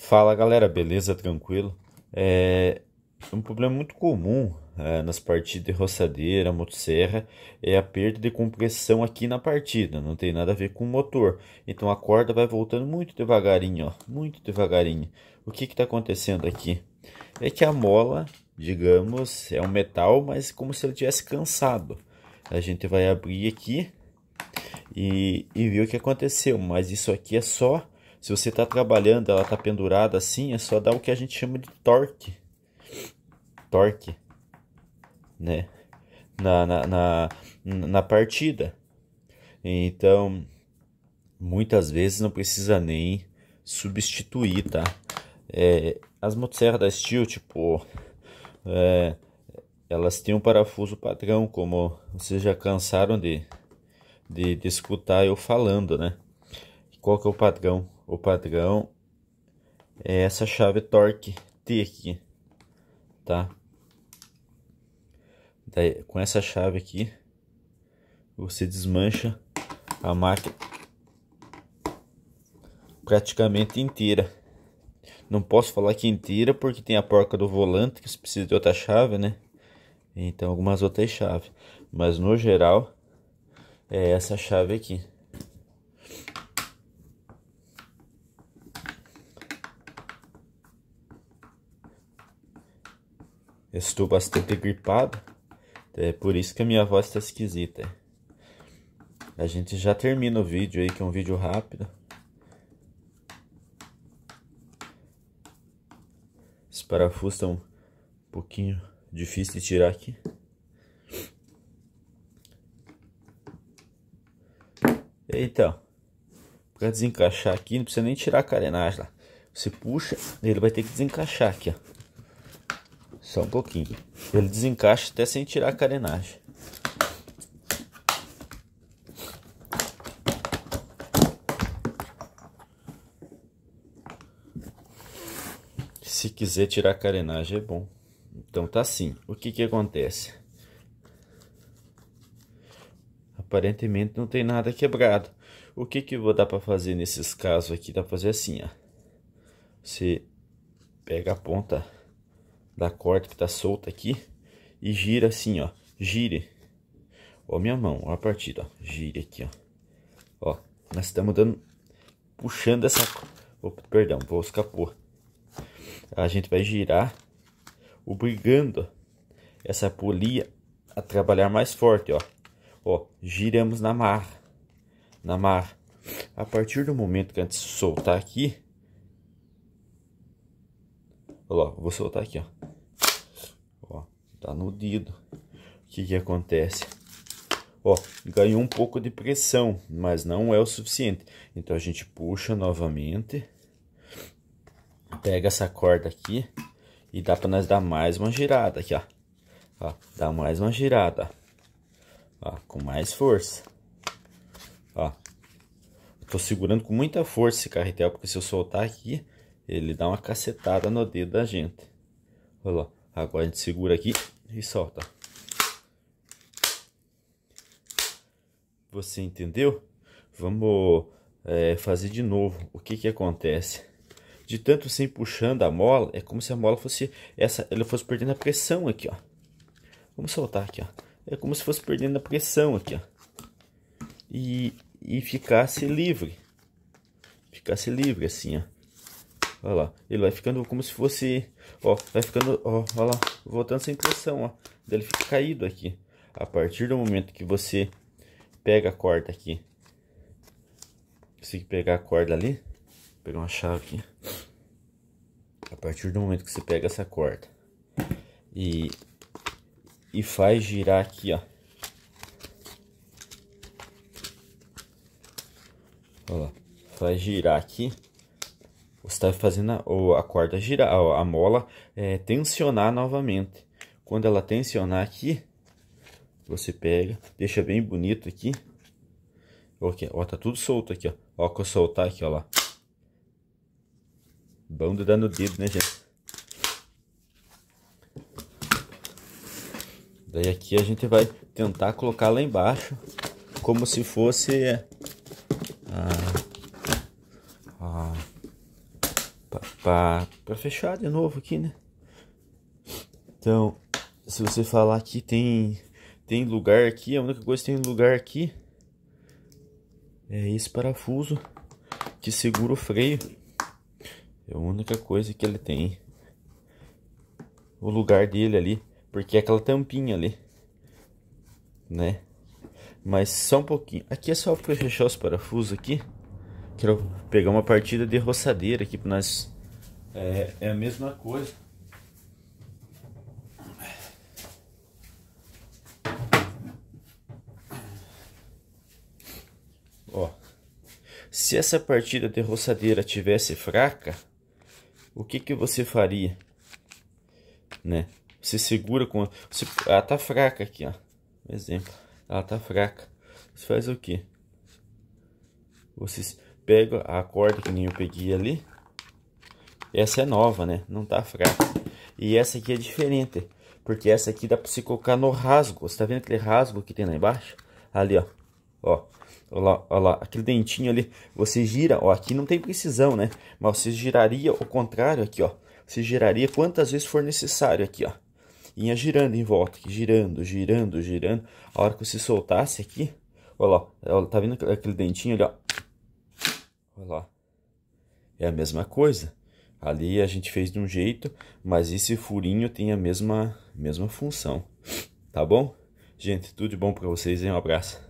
Fala galera, beleza? Tranquilo? É, é um problema muito comum é, nas partidas de roçadeira, motosserra, é a perda de compressão aqui na partida, não tem nada a ver com o motor. Então a corda vai voltando muito devagarinho, ó, muito devagarinho. O que está acontecendo aqui? É que a mola, digamos, é um metal, mas como se ele tivesse cansado. A gente vai abrir aqui e, e ver o que aconteceu, mas isso aqui é só se você está trabalhando, ela está pendurada assim, é só dar o que a gente chama de torque. Torque, né? Na, na, na, na partida. Então, muitas vezes não precisa nem substituir, tá? É, as motosserras da Steel, tipo, é, elas têm um parafuso padrão, como vocês já cansaram de, de, de escutar eu falando, né? Qual que é o padrão? o padrão é essa chave torque T aqui, tá? Daí, com essa chave aqui, você desmancha a máquina praticamente inteira. Não posso falar que inteira porque tem a porca do volante que você precisa de outra chave, né? Então algumas outras chaves, mas no geral é essa chave aqui. estou bastante gripado. É por isso que a minha voz está esquisita. A gente já termina o vídeo aí, que é um vídeo rápido. Os parafusos estão um pouquinho difícil de tirar aqui. Então, para desencaixar aqui, não precisa nem tirar a carenagem lá. Você puxa, ele vai ter que desencaixar aqui, ó. Só um pouquinho. Ele desencaixa até sem tirar a carenagem. Se quiser tirar a carenagem é bom. Então tá assim. O que que acontece? Aparentemente não tem nada quebrado. O que que vou dar para fazer nesses casos aqui? Dá pra fazer assim, ó. Você pega a ponta da corda que está solta aqui e gira assim, ó. Gire. Ó minha mão, ó a partida, ó. Gire aqui, ó. Ó, nós estamos dando puxando essa, oh, perdão, vou escapou. A gente vai girar obrigando essa polia a trabalhar mais forte, ó. Ó, giramos na marra, na marra. A partir do momento que a gente soltar aqui, vou soltar aqui, ó. Ó, tá no dedo. O que que acontece? Ó, ganhou um pouco de pressão, mas não é o suficiente. Então a gente puxa novamente. Pega essa corda aqui e dá para nós dar mais uma girada aqui, ó. ó dá mais uma girada, ó. com mais força. Ó. tô segurando com muita força esse carretel, porque se eu soltar aqui, ele dá uma cacetada no dedo da gente. Olha lá. Agora a gente segura aqui e solta. Você entendeu? Vamos é, fazer de novo. O que que acontece? De tanto sem puxando a mola, é como se a mola fosse essa, ele fosse perdendo a pressão aqui, ó. Vamos soltar aqui, ó. É como se fosse perdendo a pressão aqui, ó. E, e ficasse livre. Ficasse livre assim, ó. Olha lá. Ele vai ficando como se fosse... Ó, vai ficando... Ó, olha lá. Voltando sem pressão, ó. Ele fica caído aqui. A partir do momento que você pega a corda aqui. Consegui pegar a corda ali. Vou pegar uma chave aqui. A partir do momento que você pega essa corda. E... E faz girar aqui, ó. Olha lá. Faz girar aqui você está fazendo a, a, corda girar, a, a mola é, tensionar novamente. Quando ela tensionar aqui, você pega, deixa bem bonito aqui. Ok, ó, tá tudo solto aqui, ó. Ó, que eu soltar aqui, ó lá. bando dando no dedo, né, gente? Daí aqui a gente vai tentar colocar lá embaixo, como se fosse... Ah, para fechar de novo aqui, né? Então, se você falar que tem tem lugar aqui, a única coisa que tem lugar aqui é esse parafuso que segura o freio. É a única coisa que ele tem. O lugar dele ali, porque é aquela tampinha ali, né? Mas só um pouquinho. Aqui é só para fechar os parafusos aqui. Quero pegar uma partida de roçadeira aqui para nós. É, é a mesma coisa. Ó, se essa partida de roçadeira tivesse fraca, o que que você faria? Né? Você segura com... A... Você... Ela tá fraca aqui, ó. Exemplo. Ela tá fraca. Você faz o quê? Você pego a corda que nem eu peguei ali. Essa é nova, né? Não tá fraca. E essa aqui é diferente. Porque essa aqui dá pra se colocar no rasgo. Você tá vendo aquele rasgo que tem lá embaixo? Ali, ó. Ó. Olha lá, olha lá, aquele dentinho ali, você gira, ó, aqui não tem precisão, né? Mas você giraria o contrário aqui, ó. Você giraria quantas vezes for necessário aqui, ó. Ia girando em volta, aqui, girando, girando, girando. A hora que você soltasse aqui, olha lá, tá vendo aquele dentinho ali, ó. Olha lá. É a mesma coisa. Ali a gente fez de um jeito, mas esse furinho tem a mesma, mesma função. Tá bom? Gente, tudo de bom para vocês hein? um abraço.